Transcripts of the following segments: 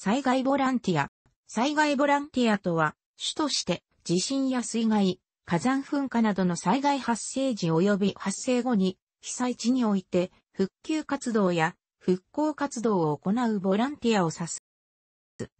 災害ボランティア。災害ボランティアとは、主として地震や水害、火山噴火などの災害発生時及び発生後に、被災地において復旧活動や復興活動を行うボランティアを指す。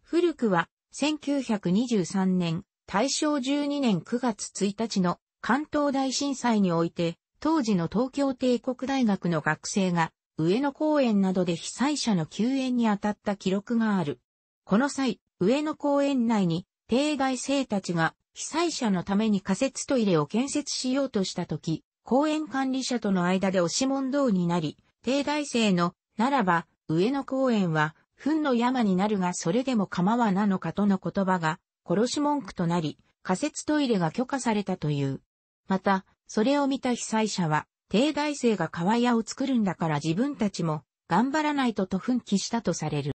古くは、1923年、大正12年9月1日の関東大震災において、当時の東京帝国大学の学生が、上野公園などで被災者の救援に当たった記録がある。この際、上野公園内に、帝大生たちが、被災者のために仮設トイレを建設しようとしたとき、公園管理者との間で押し問答になり、帝大生の、ならば、上野公園は、糞の山になるがそれでも構わなのかとの言葉が、殺し文句となり、仮設トイレが許可されたという。また、それを見た被災者は、帝大生が川屋を作るんだから自分たちも、頑張らないとと奮起したとされる。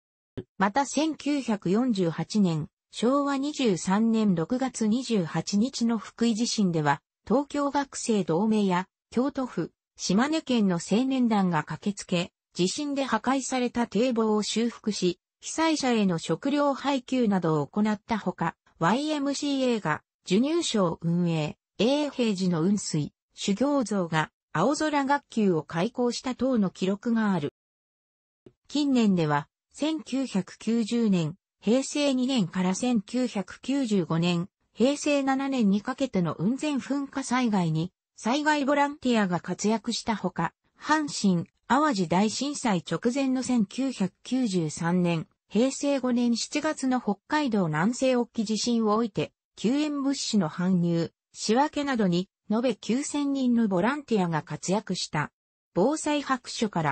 また1948年、昭和23年6月28日の福井地震では、東京学生同盟や、京都府、島根県の青年団が駆けつけ、地震で破壊された堤防を修復し、被災者への食料配給などを行ったほか、YMCA が授乳賞運営、永平寺の雲水、修行像が青空学級を開校した等の記録がある。近年では、1990年、平成2年から1995年、平成7年にかけての雲仙噴火災害に、災害ボランティアが活躍したほか、阪神、淡路大震災直前の1993年、平成5年7月の北海道南西沖地震をおいて、救援物資の搬入、仕分けなどに、延べ9000人のボランティアが活躍した。防災白書から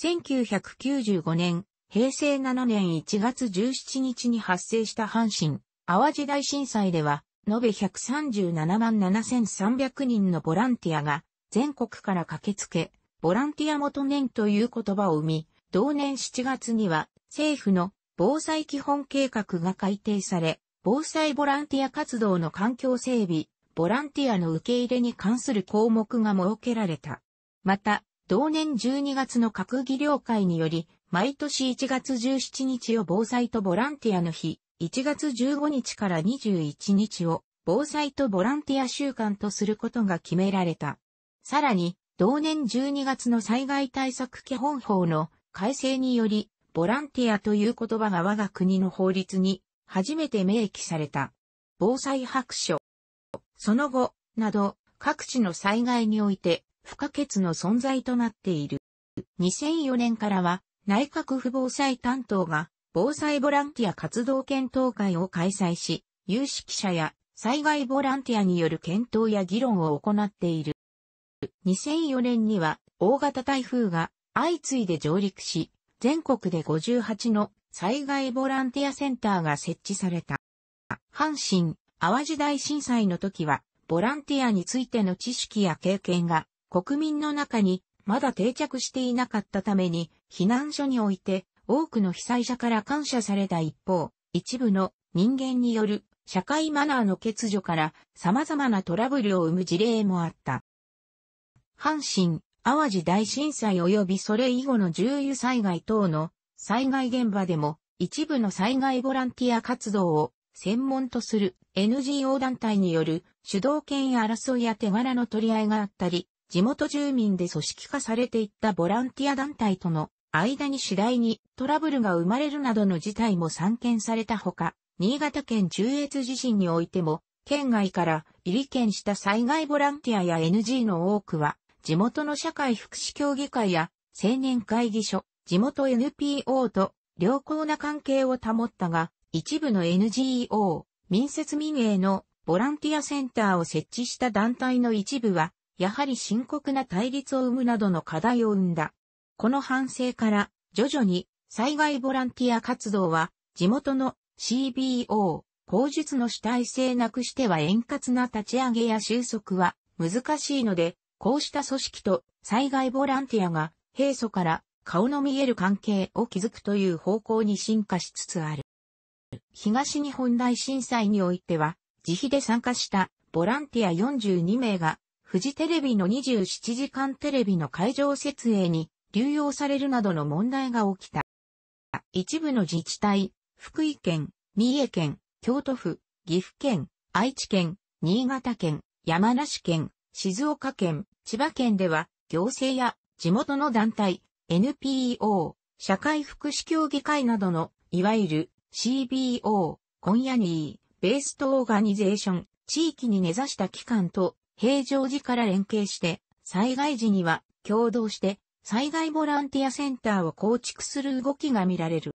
1995年、平成7年1月17日に発生した阪神、淡路大震災では、延べ137万7300人のボランティアが全国から駆けつけ、ボランティア元年という言葉を生み、同年7月には政府の防災基本計画が改定され、防災ボランティア活動の環境整備、ボランティアの受け入れに関する項目が設けられた。また、同年12月の閣議了解により、毎年1月17日を防災とボランティアの日、1月15日から21日を防災とボランティア週間とすることが決められた。さらに、同年12月の災害対策基本法の改正により、ボランティアという言葉が我が国の法律に初めて明記された。防災白書。その後、など、各地の災害において、不可欠の存在となっている。2004年からは内閣府防災担当が防災ボランティア活動検討会を開催し、有識者や災害ボランティアによる検討や議論を行っている。2004年には大型台風が相次いで上陸し、全国で58の災害ボランティアセンターが設置された。阪神、淡路大震災の時は、ボランティアについての知識や経験が国民の中にまだ定着していなかったために、避難所において多くの被災者から感謝された一方、一部の人間による社会マナーの欠如から様々なトラブルを生む事例もあった。阪神、淡路大震災及びそれ以後の重油災害等の災害現場でも一部の災害ボランティア活動を専門とする NGO 団体による主導権争いや手柄の取り合いがあったり、地元住民で組織化されていったボランティア団体との間に次第にトラブルが生まれるなどの事態も散見されたほか、新潟県中越地震においても、県外から入り県した災害ボランティアや NG の多くは、地元の社会福祉協議会や青年会議所、地元 NPO と良好な関係を保ったが、一部の NGO、民設民営のボランティアセンターを設置した団体の一部は、やはり深刻な対立を生むなどの課題を生んだ。この反省から、徐々に災害ボランティア活動は、地元の CBO、口述の主体性なくしては円滑な立ち上げや収束は難しいので、こうした組織と災害ボランティアが平素から顔の見える関係を築くという方向に進化しつつある。東日本大震災においては、自費で参加したボランティア42名がフジテレビの27時間テレビの会場設営に流用されるなどの問題が起きた。一部の自治体、福井県、三重県、京都府、岐阜県、愛知県、新潟県、山梨県、静岡県、千葉県では、行政や地元の団体、NPO、社会福祉協議会などの、いわゆる CBO、コンヤニー、ベーストオーガニゼーション、地域に根ざした機関と平常時から連携して、災害時には共同して災害ボランティアセンターを構築する動きが見られる。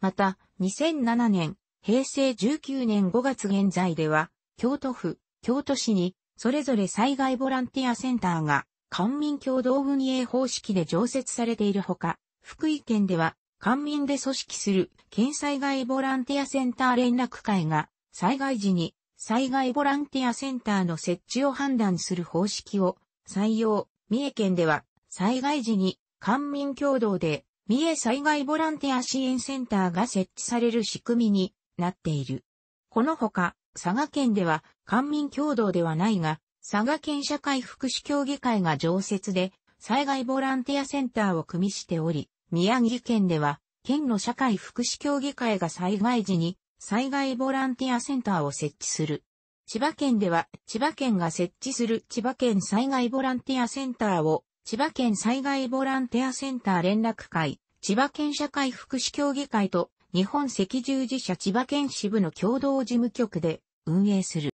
また、2007年、平成19年5月現在では、京都府、京都市に、それぞれ災害ボランティアセンターが、官民共同運営方式で常設されているほか、福井県では、官民で組織する県災害ボランティアセンター連絡会が、災害時に災害ボランティアセンターの設置を判断する方式を採用。三重県では災害時に官民共同で三重災害ボランティア支援センターが設置される仕組みになっている。このほか佐賀県では官民共同ではないが佐賀県社会福祉協議会が常設で災害ボランティアセンターを組みしており、宮城県では県の社会福祉協議会が災害時に災害ボランティアセンターを設置する。千葉県では、千葉県が設置する千葉県災害ボランティアセンターを、千葉県災害ボランティアセンター連絡会、千葉県社会福祉協議会と、日本赤十字社千葉県支部の共同事務局で運営する。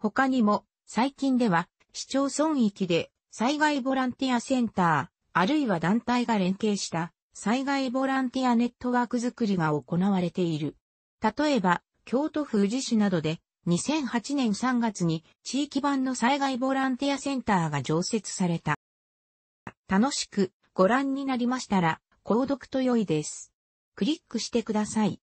他にも、最近では、市町村域で災害ボランティアセンター、あるいは団体が連携した災害ボランティアネットワークづくりが行われている。例えば、京都府宇治市などで、2008年3月に地域版の災害ボランティアセンターが常設された。楽しくご覧になりましたら、購読と良いです。クリックしてください。